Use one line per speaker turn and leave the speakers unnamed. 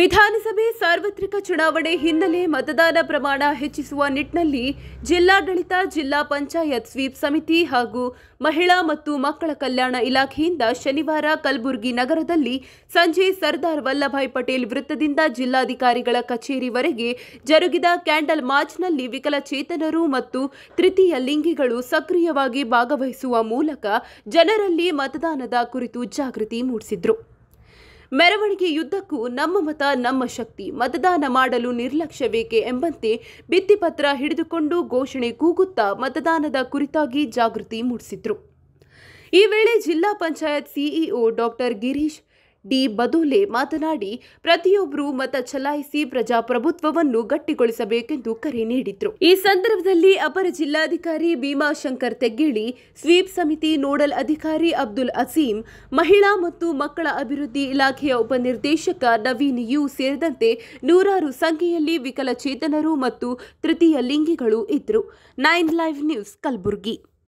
ವಿಧಾನಸಭೆ ಸಾರ್ವತ್ರಿಕ ಚುನಾವಣೆ ಹಿನ್ನೆಲೆ ಮತದಾನ ಪ್ರಮಾಣ ಹೆಚ್ಚಿಸುವ ನಿಟ್ಟಿನಲ್ಲಿ ಜಿಲ್ಲಾಡಳಿತ ಜಿಲ್ಲಾ ಪಂಚಾಯತ್ ಸ್ವೀಪ್ ಸಮಿತಿ ಹಾಗೂ ಮಹಿಳಾ ಮತ್ತು ಮಕ್ಕಳ ಕಲ್ಯಾಣ ಇಲಾಖೆಯಿಂದ ಶನಿವಾರ ಕಲಬುರಗಿ ನಗರದಲ್ಲಿ ಸಂಜೆ ಸರ್ದಾರ್ ವಲ್ಲಭಾಯ್ ಪಟೇಲ್ ವೃತ್ತದಿಂದ ಜಿಲ್ಲಾಧಿಕಾರಿಗಳ ಕಚೇರಿವರೆಗೆ ಜರುಗಿದ ಕ್ಯಾಂಡಲ್ ಮಾರ್ಚ್ನಲ್ಲಿ ವಿಕಲಚೇತನರು ಮತ್ತು ತೃತೀಯ ಲಿಂಗಿಗಳು ಸಕ್ರಿಯವಾಗಿ ಭಾಗವಹಿಸುವ ಮೂಲಕ ಜನರಲ್ಲಿ ಮತದಾನದ ಕುರಿತು ಜಾಗೃತಿ ಮೂಡಿಸಿದರು ಯುದ್ಧಕ್ಕೂ ನಮ್ಮ ಮತ ನಮ್ಮ ಶಕ್ತಿ ಮತದಾನ ಮಾಡಲು ನಿರ್ಲಕ್ಷ್ಯ ಬೇಕೆ ಎಂಬಂತೆ ಭಿತ್ತಿಪತ್ರ ಹಿಡಿದುಕೊಂಡು ಘೋಷಣೆ ಕೂಗುತ್ತಾ ಮತದಾನದ ಕುರಿತಾಗಿ ಜಾಗೃತಿ ಮೂಡಿಸಿದ್ರು ಈ ವೇಳೆ ಜಿಲ್ಲಾ panchayat CEO doctor Girish D Badole ಮಾತನಾಡಿ ಪ್ರತಿಯೊಬ್ಬರು ಮತ ಚಲಾಯಿಸಿ ಪ್ರಜಾಪ್ರಭುತ್ವವನ್ನು ಗಟ್ಟಿಗೊಳಿಸಬೇಕೆಂದು ಕರೆ ನೀಡಿದ್ರು ಈ ಸಂದರ್ಭದಲ್ಲಿ ಅಪರ ಜಿಲ್ಲಾಧಿಕಾರಿ ಭೀಮಾಶಂಕರ್ ತೆಗ್ಗಿಳಿ ಸ್ವೀಪ್ ಸಮಿತಿ ನೋಡಲ್ ಅಧಿಕಾರಿ ಅಬ್ದುಲ್ ಅಸೀಂ ಮಹಿಳಾ ಮತ್ತು ಮಕ್ಕಳ ಅಭಿವೃದ್ಧಿ ಇಲಾಖೆಯ ಉಪನಿರ್ದೇಶಕ ನವೀನ್ ಯು ಸೇರಿದಂತೆ ನೂರಾರು ಸಂಖ್ಯೆಯಲ್ಲಿ ವಿಕಲಚೇತನರು ಮತ್ತು ತೃತೀಯ ಲಿಂಗಿಗಳು ಇದ್ರು ನೈನ್ ಲೈವ್ ನ್ಯೂಸ್ ಕಲಬುರಗಿ